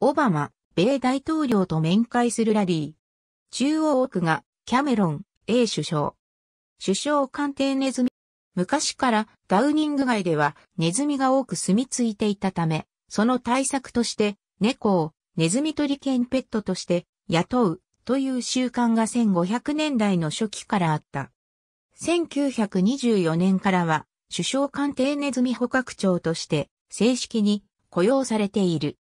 オバマ、米大統領と面会するラリー。中央区が、キャメロン、A 首相。首相官邸ネズミ。昔からダウニング街ではネズミが多く住み着いていたため、その対策として猫をネズミ取り犬ペットとして雇うという習慣が1500年代の初期からあった。1924年からは首相官邸ネズミ捕獲長として正式に雇用されている。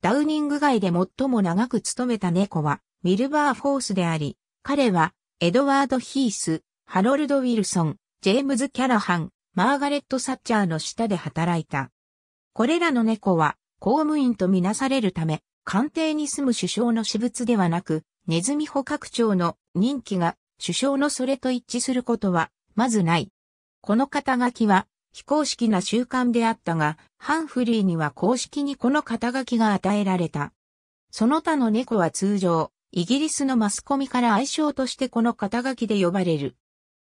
ダウニング街で最も長く勤めた猫は、ミルバーフォースであり、彼は、エドワード・ヒース、ハロルド・ウィルソン、ジェームズ・キャラハン、マーガレット・サッチャーの下で働いた。これらの猫は、公務員とみなされるため、官邸に住む首相の私物ではなく、ネズミ捕獲長の任期が首相のそれと一致することは、まずない。この肩書きは、非公式な習慣であったが、ハンフリーには公式にこの肩書きが与えられた。その他の猫は通常、イギリスのマスコミから愛称としてこの肩書きで呼ばれる。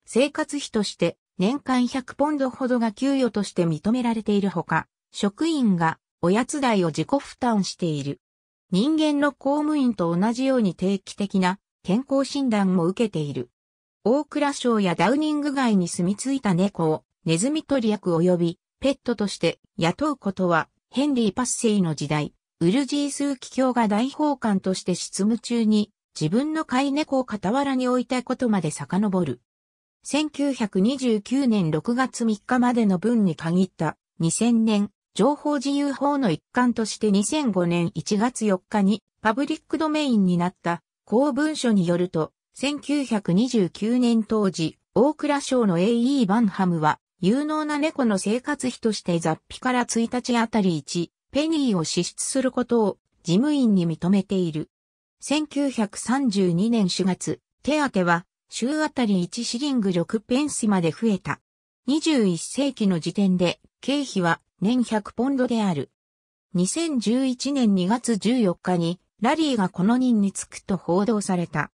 生活費として年間100ポンドほどが給与として認められているほか、職員がおやつ代を自己負担している。人間の公務員と同じように定期的な健康診断も受けている。大倉省やダウニング街に住み着いた猫をネズミ取り役及びペットとして雇うことは、ヘンリー・パッセイの時代、ウルジースー奇教が大法官として執務中に、自分の飼い猫を傍らに置いたことまで遡る。1929年6月3日までの分に限った2000年情報自由法の一環として2005年1月4日にパブリックドメインになった公文書によると1929年当時大倉省の AE バンハムは有能な猫の生活費として雑費から1日あたり1ペニーを支出することを事務員に認めている。1932年4月、手当は週あたり1シリング6ペンスまで増えた。21世紀の時点で経費は年100ポンドである。2011年2月14日にラリーがこの任に就くと報道された。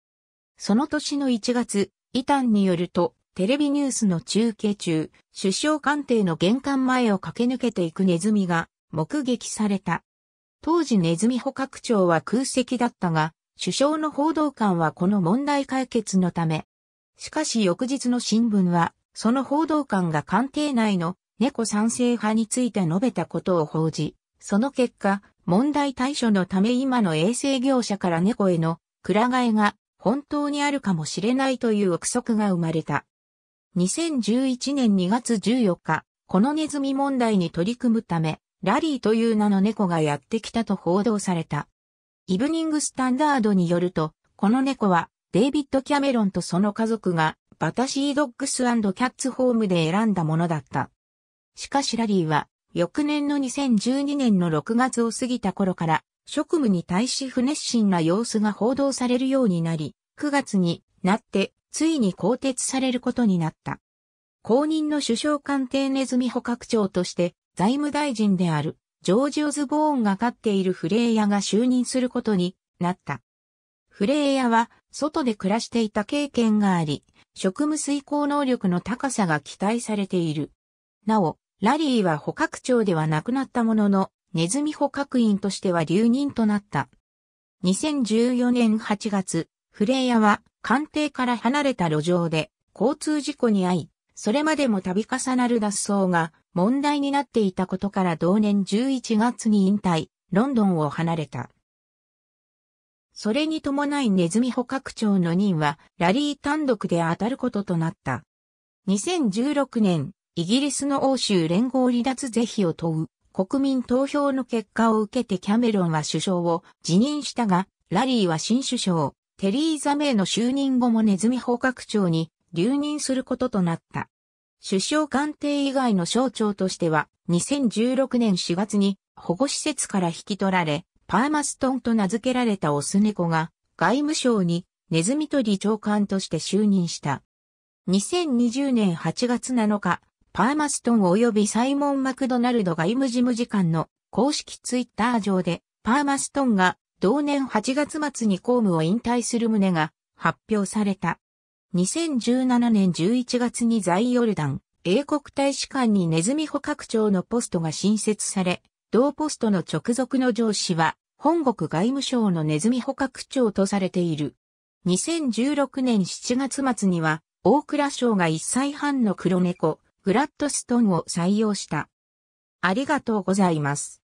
その年の1月、イタンによると、テレビニュースの中継中、首相官邸の玄関前を駆け抜けていくネズミが目撃された。当時ネズミ捕獲長は空席だったが、首相の報道官はこの問題解決のため。しかし翌日の新聞は、その報道官が官邸内の猫賛成派について述べたことを報じ、その結果、問題対処のため今の衛生業者から猫へのくら替えが本当にあるかもしれないという憶測が生まれた。2011年2月14日、このネズミ問題に取り組むため、ラリーという名の猫がやってきたと報道された。イブニングスタンダードによると、この猫はデイビッド・キャメロンとその家族がバタシードッグスキャッツホームで選んだものだった。しかしラリーは翌年の2012年の6月を過ぎた頃から職務に対し不熱心な様子が報道されるようになり、9月になって、ついに更迭されることになった。後任の首相官邸ネズミ捕獲長として、財務大臣である、ジョージ・オズボーンが飼っているフレイヤが就任することになった。フレイヤは、外で暮らしていた経験があり、職務遂行能力の高さが期待されている。なお、ラリーは捕獲長ではなくなったものの、ネズミ捕獲員としては留任となった。2014年8月、フレイヤは官邸から離れた路上で交通事故に遭い、それまでも度重なる脱走が問題になっていたことから同年11月に引退、ロンドンを離れた。それに伴いネズミ捕獲長の任はラリー単独で当たることとなった。2016年、イギリスの欧州連合離脱是非を問う国民投票の結果を受けてキャメロンは首相を辞任したが、ラリーは新首相、テリーザ・メイの就任後もネズミ捕獲長に留任することとなった。首相官邸以外の省庁としては、2016年4月に保護施設から引き取られ、パーマストンと名付けられたオス猫が外務省にネズミ取り長官として就任した。2020年8月7日、パーマストン及びサイモン・マクドナルド外務事務次官の公式ツイッター上で、パーマストンが同年8月末に公務を引退する旨が発表された。2017年11月に在ヨルダン、英国大使館にネズミ捕獲長のポストが新設され、同ポストの直属の上司は、本国外務省のネズミ捕獲長とされている。2016年7月末には、大倉省が1歳半の黒猫、グラッドストンを採用した。ありがとうございます。